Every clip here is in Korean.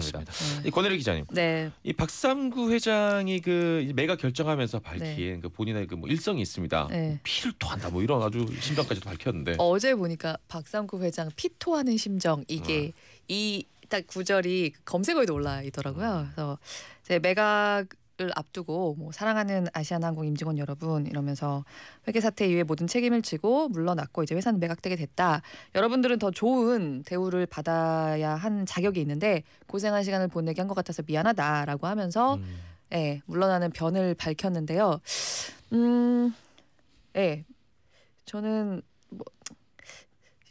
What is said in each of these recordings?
맞습니다. 네. 권혜리 기자님. 네. 이 박삼구 회장이 그 매각 결정하면서 밝힌 네. 그 본인의 그뭐 일성이 있습니다. 네. 뭐 피를 토한다 뭐 이런 아주 심정까지도 밝혔는데. 어, 어제 보니까 박삼구 회장 피 토하는 심정 이게 음. 네. 이딱 구절이 검색어에도 올라 있더라고요. 그래서 제 매각 을 앞두고 뭐 사랑하는 아시아나항공 임직원 여러분 이러면서 회계 사태 이후에 모든 책임을 지고 물러났고 이제 회사는 매각되게 됐다. 여러분들은 더 좋은 대우를 받아야 한 자격이 있는데 고생한 시간을 보내게 한것 같아서 미안하다라고 하면서 음. 예, 물러나는 변을 밝혔는데요. 음. 예. 저는 뭐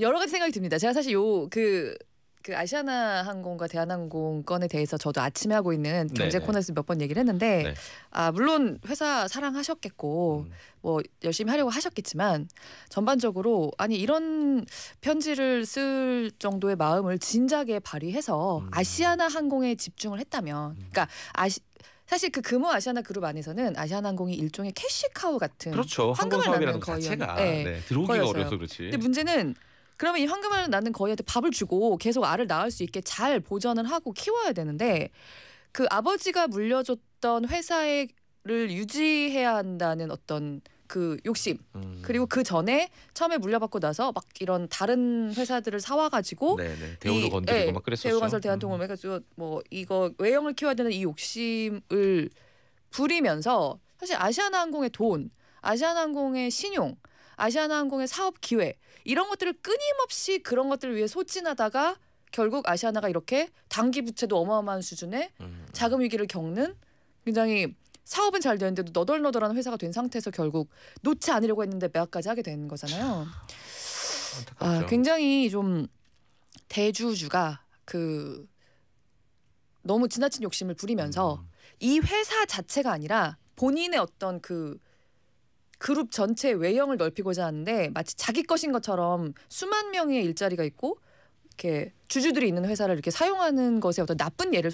여러 가지 생각이 듭니다. 제가 사실 요그 그 아시아나 항공과 대한항공건에 대해서 저도 아침에 하고 있는 경제 네네. 코너에서 몇 번 얘기를 했는데 네. 아 물론 회사 사랑하셨겠고 음. 뭐 열심히 하려고 하셨겠지만 전반적으로 아니 이런 편지를 쓸 정도의 마음을 진작에 발휘해서 음. 아시아나 항공에 집중을 했다면 음. 그러니까 아시 사실 그 금호 아시아나 그룹 안에서는 아시아나항공이 일종의 캐시카우 같은 그렇죠. 황금을 낳는 거의 자체가 네, 네. 들어오기가 거였어요. 어려서 그렇지. 근데 문제는 그러면 이 황금알은 나는 거희한테 밥을 주고 계속 알을 낳을 수 있게 잘 보전을 하고 키워야 되는데 그 아버지가 물려줬던 회사를 유지해야 한다는 어떤 그 욕심 음. 그리고 그 전에 처음에 물려받고 나서 막 이런 다른 회사들을 사와가지고 네, 네. 대우도 건드리고 네, 막 그랬었죠. 대우건설 대한통운 음. 해가지고 뭐 이거 외형을 키워야 되는 이 욕심을 부리면서 사실 아시아나항공의 돈, 아시아나항공의 신용 아시아나항공의 사업 기회 이런 것들을 끊임없이 그런 것들을 위해 소진하다가 결국 아시아나가 이렇게 단기 부채도 어마어마한 수준의 음. 자금 위기를 겪는 굉장히 사업은 잘 되는데도 너덜너덜한 회사가 된 상태에서 결국 놓지 않으려고 했는데 매각까지 하게 된 거잖아요. 아, 굉장히 좀 대주주가 그 너무 지나친 욕심을 부리면서 음. 이 회사 자체가 아니라 본인의 어떤 그 그룹 전체의 외형을 넓히고자 하는데 마치 자기 것인 것처럼 수만 명의 일자리가 있고 이렇게 주주들이 있는 회사를 이렇게 사용하는 것에 어떤 나쁜 예를